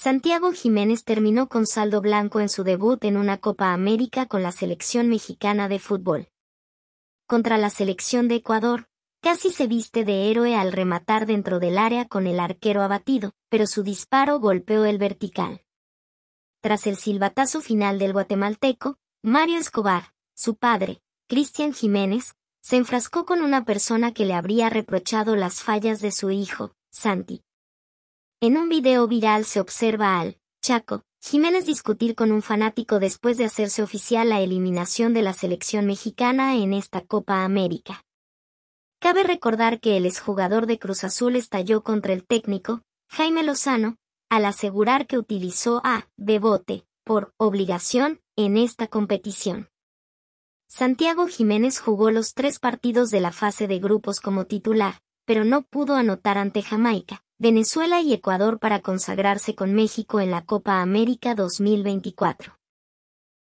Santiago Jiménez terminó con saldo blanco en su debut en una Copa América con la selección mexicana de fútbol. Contra la selección de Ecuador, casi se viste de héroe al rematar dentro del área con el arquero abatido, pero su disparo golpeó el vertical. Tras el silbatazo final del guatemalteco, Mario Escobar, su padre, Cristian Jiménez, se enfrascó con una persona que le habría reprochado las fallas de su hijo, Santi, en un video viral se observa al Chaco Jiménez discutir con un fanático después de hacerse oficial la eliminación de la selección mexicana en esta Copa América. Cabe recordar que el exjugador de Cruz Azul estalló contra el técnico, Jaime Lozano, al asegurar que utilizó a Bebote, por obligación, en esta competición. Santiago Jiménez jugó los tres partidos de la fase de grupos como titular, pero no pudo anotar ante Jamaica, Venezuela y Ecuador para consagrarse con México en la Copa América 2024.